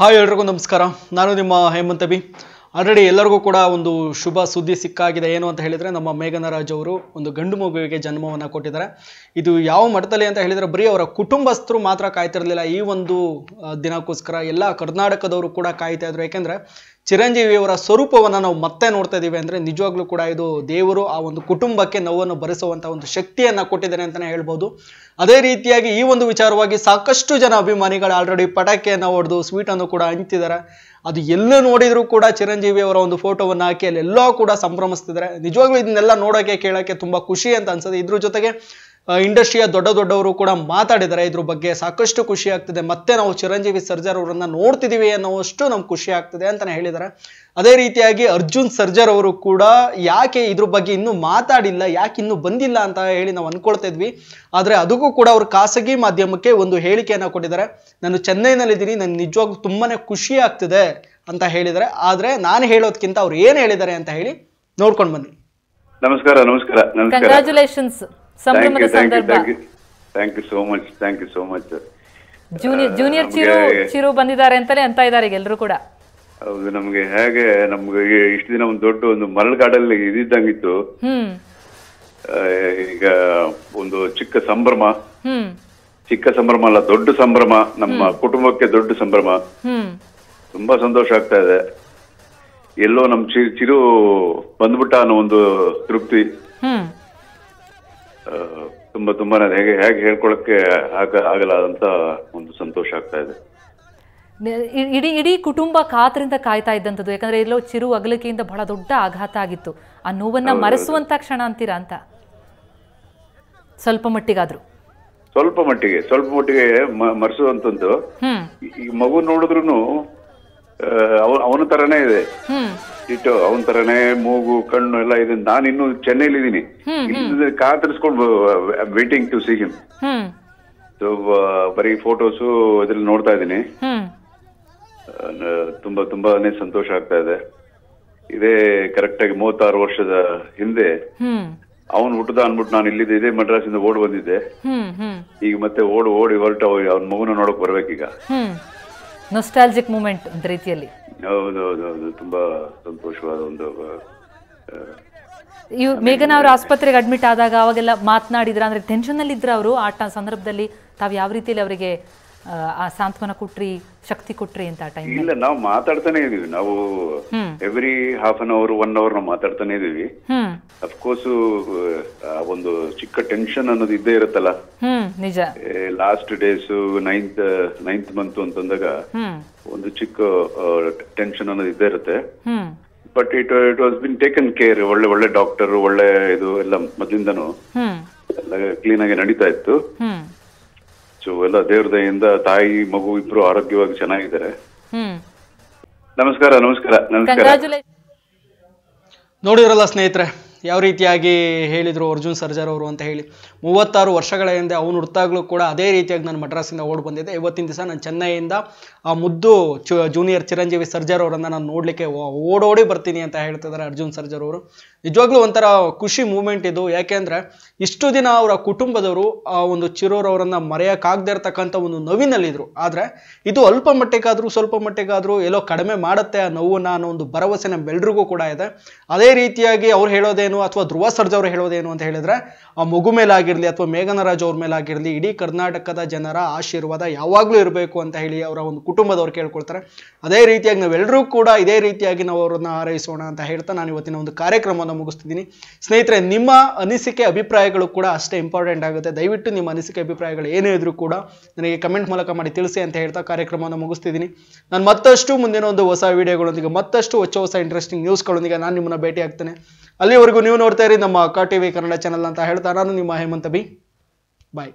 hi ಎಲ್ರಿಗೂ ನಮಸ್ಕಾರ ನಾನು ನಿಮ್ಮ ಹೇಮಂತ ಬಿ ಆಲ್ರೆಡಿ ಎಲ್ಲರಿಗೂ ಕೂಡ ಒಂದು ಶುಭ ಸುದ್ದಿ ಸಿಕ್ಕಾಗಿದೆ ಏನು ಅಂತ ಹೇಳಿದರೆ ನಮ್ಮ ಮೇಘನರಾಜ್ ಅವರು ಒಂದು ಗಂಡು ಮಗುವಿಗೆ ಜನ್ಮವನ್ನು ಕೊಟ್ಟಿದ್ದಾರೆ ಇದು ಯಾವ ಮಠದಲ್ಲಿ ಅಂತ ಹೇಳಿದರೆ ಬರೀ ಅವರ ಕುಟುಂಬಸ್ಥರು ಮಾತ್ರ ಕಾಯ್ತಿರಲಿಲ್ಲ ಈ ಒಂದು ದಿನಕ್ಕೋಸ್ಕರ ಎಲ್ಲ ಕರ್ನಾಟಕದವರು ಕೂಡ ಕಾಯ್ತಾ ಇದ್ರು ಯಾಕೆಂದರೆ ಚಿರಂಜೀವಿಯವರ ಸ್ವರೂಪವನ್ನು ನಾವು ಮತ್ತೆ ನೋಡ್ತಾ ಇದ್ದೀವಿ ಅಂದರೆ ನಿಜವಾಗ್ಲೂ ಕೂಡ ಇದು ದೇವರು ಆ ಒಂದು ಕುಟುಂಬಕ್ಕೆ ನೋವನ್ನು ಭರಿಸುವಂಥ ಒಂದು ಶಕ್ತಿಯನ್ನು ಕೊಟ್ಟಿದ್ದಾನೆ ಅಂತಲೇ ಹೇಳ್ಬೋದು ಅದೇ ರೀತಿಯಾಗಿ ಈ ಒಂದು ವಿಚಾರವಾಗಿ ಸಾಕಷ್ಟು ಜನ ಅಭಿಮಾನಿಗಳು ಆಲ್ರೆಡಿ ಪಟಾಕಿಯನ್ನು ಹೊಡೆದು ಸ್ವೀಟನ್ನು ಕೂಡ ಹಂಚ್ತಿದ್ದಾರೆ ಅದು ಎಲ್ಲೂ ನೋಡಿದರೂ ಕೂಡ ಚಿರಂಜೀವಿ ಅವರ ಒಂದು ಫೋಟೋವನ್ನು ಹಾಕಿ ಅಲ್ಲೆಲ್ಲೋ ಕೂಡ ಸಂಭ್ರಮಿಸ್ತಿದ್ದಾರೆ ನಿಜವಾಗ್ಲೂ ಇದನ್ನೆಲ್ಲ ನೋಡೋಕ್ಕೆ ಕೇಳೋಕ್ಕೆ ತುಂಬ ಖುಷಿ ಅಂತ ಅನ್ಸುತ್ತೆ ಇದ್ರ ಜೊತೆಗೆ ಇಂಡಸ್ಟ್ರಿಯ ದೊಡ್ಡ ದೊಡ್ಡವರು ಕೂಡ ಮಾತಾಡಿದ್ದಾರೆ ಇದ್ರ ಬಗ್ಗೆ ಸಾಕಷ್ಟು ಖುಷಿ ಆಗ್ತಿದೆ ಮತ್ತೆ ನಾವು ಚಿರಂಜೀವಿ ಸರ್ಜರ್ ಅವರನ್ನ ನೋಡ್ತಿದ್ದೀವಿ ಅನ್ನೋಷ್ಟು ನಮ್ಗೆ ಖುಷಿ ಆಗ್ತಿದೆ ಅಂತಾನೆ ಹೇಳಿದ್ದಾರೆ ಅದೇ ರೀತಿಯಾಗಿ ಅರ್ಜುನ್ ಸರ್ಜರ್ ಅವರು ಕೂಡ ಯಾಕೆ ಇದ್ರ ಬಗ್ಗೆ ಇನ್ನೂ ಮಾತಾಡಿಲ್ಲ ಯಾಕೆ ಇನ್ನೂ ಬಂದಿಲ್ಲ ಅಂತ ಹೇಳಿ ನಾವು ಅನ್ಕೊಳ್ತಾ ಇದ್ವಿ ಆದರೆ ಅದಕ್ಕೂ ಕೂಡ ಅವರು ಖಾಸಗಿ ಮಾಧ್ಯಮಕ್ಕೆ ಒಂದು ಹೇಳಿಕೆಯನ್ನ ಕೊಟ್ಟಿದ್ದಾರೆ ನಾನು ಚೆನ್ನೈನಲ್ಲಿದ್ದೀನಿ ನನಗೆ ನಿಜವಾಗ್ಲೂ ತುಂಬಾನೇ ಖುಷಿ ಆಗ್ತಿದೆ ಅಂತ ಹೇಳಿದ್ದಾರೆ ಆದರೆ ನಾನು ಹೇಳೋದ್ಕಿಂತ ಅವ್ರು ಏನು ಹೇಳಿದ್ದಾರೆ ಅಂತ ಹೇಳಿ ನೋಡ್ಕೊಂಡು ಬನ್ನಿ ನಮಸ್ಕಾರ ನಮಸ್ಕಾರ ಕಂಗ್ರಾಚುಲೇಷನ್ಸ್ ಸಂಭ್ರಮದ ಸಂದರ್ಭ thank you so much thank you so much junior junior Chiru Chiru ಬಂದಿದ್ದಾರೆ ಅಂತಲೇ ಅಂತ ಇದ್ದಾರೆ ಎಲ್ಲರೂ ಕೂಡ ಹೌದು ನಮ್ಗೆ ಹೇಗೆ ನಮ್ಗೆ ಇಷ್ಟು ದಿನ ಒಂದು ದೊಡ್ಡ ಒಂದು ಮರಳುಗಾಡಲ್ಲಿ ಇದ್ದಂಗಿತ್ತು ಈಗ ಒಂದು ಚಿಕ್ಕ ಸಂಭ್ರಮ ಚಿಕ್ಕ ಸಂಭ್ರಮ ಅಲ್ಲ ದೊಡ್ಡ ಸಂಭ್ರಮ ನಮ್ಮ ಕುಟುಂಬಕ್ಕೆ ದೊಡ್ಡ ಸಂಭ್ರಮ ತುಂಬಾ ಸಂತೋಷ ಆಗ್ತಾ ಇದೆ ಎಲ್ಲೋ ನಮ್ ಚಿರು ಬಂದ್ಬಿಟ್ಟ ಅನ್ನೋ ಒಂದು ತೃಪ್ತಿ ತುಂಬಾ ತುಂಬಾ ಹೇಗೆ ಹೇಗೆ ಹೇಳ್ಕೊಳಕ್ಕೆ ಆಗ ಆಗಲ್ಲ ಅಂತ ಒಂದು ಸಂತೋಷ ಆಗ್ತಾ ಇದೆ ಇಡೀ ಇಡೀ ಕುಟುಂಬ ಕಾತರಿಂದ ಕಾಯ್ತಾ ಇದ್ದಂಥದ್ದು ಯಾಕಂದ್ರೆ ಎಲ್ಲೋ ಚಿರು ಅಗಲಿಕೆಯಿಂದ ಬಹಳ ದೊಡ್ಡ ಆಘಾತ ಆಗಿತ್ತು ಆ ನೋವನ್ನ ಮರೆಸುವಂತ ಕ್ಷಣ ಅಂತೀರಾ ಅಂತ ಸ್ವಲ್ಪ ಮಟ್ಟಿಗಾದ್ರು ಸ್ವಲ್ಪ ಮಟ್ಟಿಗೆ ಸ್ವಲ್ಪ ಮಟ್ಟಿಗೆ ಮರೆಸುವಂತದ್ದು ಈ ಮಗು ನೋಡಿದ್ರು ಅವನ ತರನೇ ಇದೆ ಇಟ್ಟು ಅವನ ತರನೇ ಮೂಗು ಕಣ್ಣು ಎಲ್ಲ ಇದೆ ನಾನು ಇನ್ನು ಚೆನ್ನೈಲಿ ಇದೀನಿ ಕಾತರಿಸ್ಕೊಂಡು ವೇಟಿಂಗ್ ಟು ಸಿ ಹಿಮ್ ಬರೀ ಫೋಟೋಸು ಇದ್ರಲ್ಲಿ ನೋಡ್ತಾ ಇದ್ದೀನಿ ತುಂಬಾ ತುಂಬಾನೇ ಸಂತೋಷ ಆಗ್ತಾ ಇದೆ ಇದೇ ಕರೆಕ್ಟ್ ಆಗಿ ಮೂವತ್ತಾರು ವರ್ಷದ ಹಿಂದೆ ಅವನ್ ಹುಟ್ಟದ ಅನ್ಬಿಟ್ಟು ನಾನು ಇಲ್ಲಿದ್ದೆ ಇದೇ ಮಡ್ರಾಸ್ ಇಂದ ಓಡ್ ಬಂದಿದ್ದೆ ಈಗ ಮತ್ತೆ ಓಡ್ ಓಡಿ ಹೊರಟ ಅವನ ಮಗುನ ನೋಡಕ್ ಬರ್ಬೇಕೀಗ ನೊಸ್ಟಾಲ್ಜಿಕ್ ಮೂಮೆಂಟ್ ಒಂದ್ ರೀತಿಯಲ್ಲಿ ಹೌದೌದೌದು ತುಂಬಾ ಸಂತೋಷವಾದ ಒಂದು ಮೇಘನ ಅವ್ರ ಆಸ್ಪತ್ರೆಗೆ ಅಡ್ಮಿಟ್ ಆದಾಗ ಅವಾಗೆಲ್ಲ ಮಾತನಾಡಿದ್ರ ಅಂದ್ರೆ ಟೆನ್ಷನ್ ಅಲ್ಲಿ ಇದ್ರ ಅವರು ಆಟ ಸಂದರ್ಭದಲ್ಲಿ ತಾವ್ ಯಾವ ರೀತಿಯಲ್ಲಿ ಅವರಿಗೆ ಆ ಸಾಂತ್ವನ ಕೊಟ್ರಿ ಶಕ್ತಿ ಕೊಟ್ರಿ ಅಂತ ಟೈಮ್ ಇಲ್ಲ ನಾವು ಮಾತಾಡ್ತಾನೆ ಇದೀವಿ ನಾವು every half an hour one hour ನಾವು ಮಾತಾಡ್ತಾನೆ ಇದೀವಿ ಅಫ್ಕೋರ್ಸ್ uh, ಒಂದು ಚಿಕ್ಕ ಟೆನ್ಷನ್ ಅನ್ನೋದು ಇದ್ದೇ ಇರುತ್ತಲ್ಲ ನಿಜ last days ninth ninth month ಅಂತಂದಾಗ ಒಂದು ಚಿಕ್ಕ ಟೆನ್ಷನ್ ಅನ್ನೋದು ಇದ್ದೇ ಇರುತ್ತೆ but it it was been taken care ಒಳ್ಳೆ ಒಳ್ಳೆ ಡಾಕ್ಟರ್ ಒಳ್ಳೆ ಇದು ಎಲ್ಲ ಮೊದಲಿಂದನು ಎಲ್ಲ ಕ್ಲೀನ್ ಆಗಿ ನಡೀತಾ ಇತ್ತು ಸೊ ಎಲ್ಲ ದೇವ್ರ ತಾಯಿ ಮಗು ಇಬ್ರು ಆರೋಗ್ಯವಾಗಿ ಚೆನ್ನಾಗಿದ್ದಾರೆ ನಮಸ್ಕಾರ ನಮಸ್ಕಾರ ನಮಸ್ಕಾರ ನೋಡಿರಲ್ಲ ಸ್ನೇಹಿತರೆ ಯಾವ ರೀತಿಯಾಗಿ ಹೇಳಿದರು ಅರ್ಜುನ್ ಸರ್ಜರ್ ಅವರು ಅಂತ ಹೇಳಿ ಮೂವತ್ತಾರು ವರ್ಷಗಳ ಹಿಂದೆ ಅವನು ಹುಡ್ತಾಗಲೂ ಕೂಡ ಅದೇ ರೀತಿಯಾಗಿ ನಾನು ಮಡ್ರಾಸಿಂದ ಓಡ್ ಬಂದಿದ್ದೆ ಇವತ್ತಿನ ದಿವಸ ನಾನು ಚೆನ್ನೈಯಿಂದ ಆ ಮುದ್ದು ಜೂನಿಯರ್ ಚಿರಂಜೀವಿ ಸರ್ಜರ್ ಅವರನ್ನು ನಾನು ನೋಡಲಿಕ್ಕೆ ಓಡೋಡಿ ಬರ್ತೀನಿ ಅಂತ ಹೇಳ್ತಿದ್ದಾರೆ ಅರ್ಜುನ್ ಸರ್ಜರ್ ಅವರು ನಿಜವಾಗ್ಲೂ ಒಂಥರ ಖುಷಿ ಮೂಮೆಂಟ್ ಇದು ಯಾಕೆಂದರೆ ಇಷ್ಟು ದಿನ ಅವರ ಕುಟುಂಬದವರು ಆ ಒಂದು ಅವರನ್ನು ಮರೆಯೋಕ್ಕಾಗದೇ ಇರತಕ್ಕಂಥ ಒಂದು ನೋವಿನಲ್ಲಿದ್ದರು ಆದರೆ ಇದು ಅಲ್ಪ ಮಟ್ಟಿಗಾದರೂ ಸ್ವಲ್ಪ ಮಟ್ಟಿಗಾದರೂ ಎಲ್ಲೋ ಕಡಿಮೆ ಮಾಡುತ್ತೆ ಆ ನೋವನ್ನು ಅನ್ನೋ ಒಂದು ಭರವಸೆ ಬೆಲ್ರಿಗೂ ಕೂಡ ಇದೆ ಅದೇ ರೀತಿಯಾಗಿ ಅವ್ರು ಹೇಳೋದೇ ಹೇಳೋದೇನು ಅಥವಾ ಧ್ರುವ ಸರ್ಜ ಅವರು ಹೇಳೋದೇನು ಅಂತ ಹೇಳಿದ್ರೆ ಆ ಮಗು ಮೇಲಾಗಿರಲಿ ಅಥವಾ ಮೇಘನರಾಜ್ ಅವ್ರ ಮೇಲಾಗಿರಲಿ ಇಡೀ ಕರ್ನಾಟಕದ ಜನರ ಆಶೀರ್ವಾದ ಯಾವಾಗಲೂ ಇರಬೇಕು ಅಂತ ಹೇಳಿ ಅವರ ಒಂದು ಕುಟುಂಬದವ್ರು ಕೇಳ್ಕೊಳ್ತಾರೆ ಅದೇ ರೀತಿಯಾಗಿ ನಾವೆಲ್ಲರೂ ಕೂಡ ಇದೇ ರೀತಿಯಾಗಿ ನಾವು ಅವರನ್ನು ಆರೈಸೋಣ ಅಂತ ಹೇಳ್ತಾ ನಾನು ಇವತ್ತಿನ ಒಂದು ಕಾರ್ಯಕ್ರಮವನ್ನು ಮುಗಿಸ್ತಿದ್ದೀನಿ ಸ್ನೇಹಿತರೆ ನಿಮ್ಮ ಅನಿಸಿಕೆ ಅಭಿಪ್ರಾಯಗಳು ಕೂಡ ಅಷ್ಟೇ ಇಂಪಾರ್ಟೆಂಟ್ ಆಗುತ್ತೆ ದಯವಿಟ್ಟು ನಿಮ್ಮ ಅನಿಸಿಕೆ ಅಭಿಪ್ರಾಯಗಳು ಏನೇ ಇದ್ರೂ ಕೂಡ ನನಗೆ ಕಮೆಂಟ್ ಮೂಲಕ ಮಾಡಿ ತಿಳಿಸಿ ಅಂತ ಹೇಳ್ತಾ ಕಾರ್ಯಕ್ರಮವನ್ನು ಮುಗಿಸ್ತಿದ್ದೀನಿ ನಾನು ಮತ್ತಷ್ಟು ಮುಂದಿನ ಒಂದು ಹೊಸ ವಿಡಿಯೋಗಳೊಂದಿಗೆ ಮತ್ತಷ್ಟು ಹೊಸ ಹೊಸ ಇಂಟ್ರೆಸ್ಟಿಂಗ್ ನ್ಯೂಸ್ಗಳೊಂದಿಗೆ ನಾನು ನಿಮ್ಮನ್ನ ಭೇಟಿ ಆಗ್ತೇನೆ ಅಲ್ಲಿವರೆಗೂ ನೀವು ನೋಡ್ತಾ ಇರಿ ನಮ್ಮ ಕಾ ಟಿ ವಿ ಕನ್ನಡ ಚಾನಲ್ ಅಂತ ಹೇಳ್ತಾ ನಾನು ನಿಮ್ಮ ಹೇಮಂತ ಬಿ ಬಾಯ್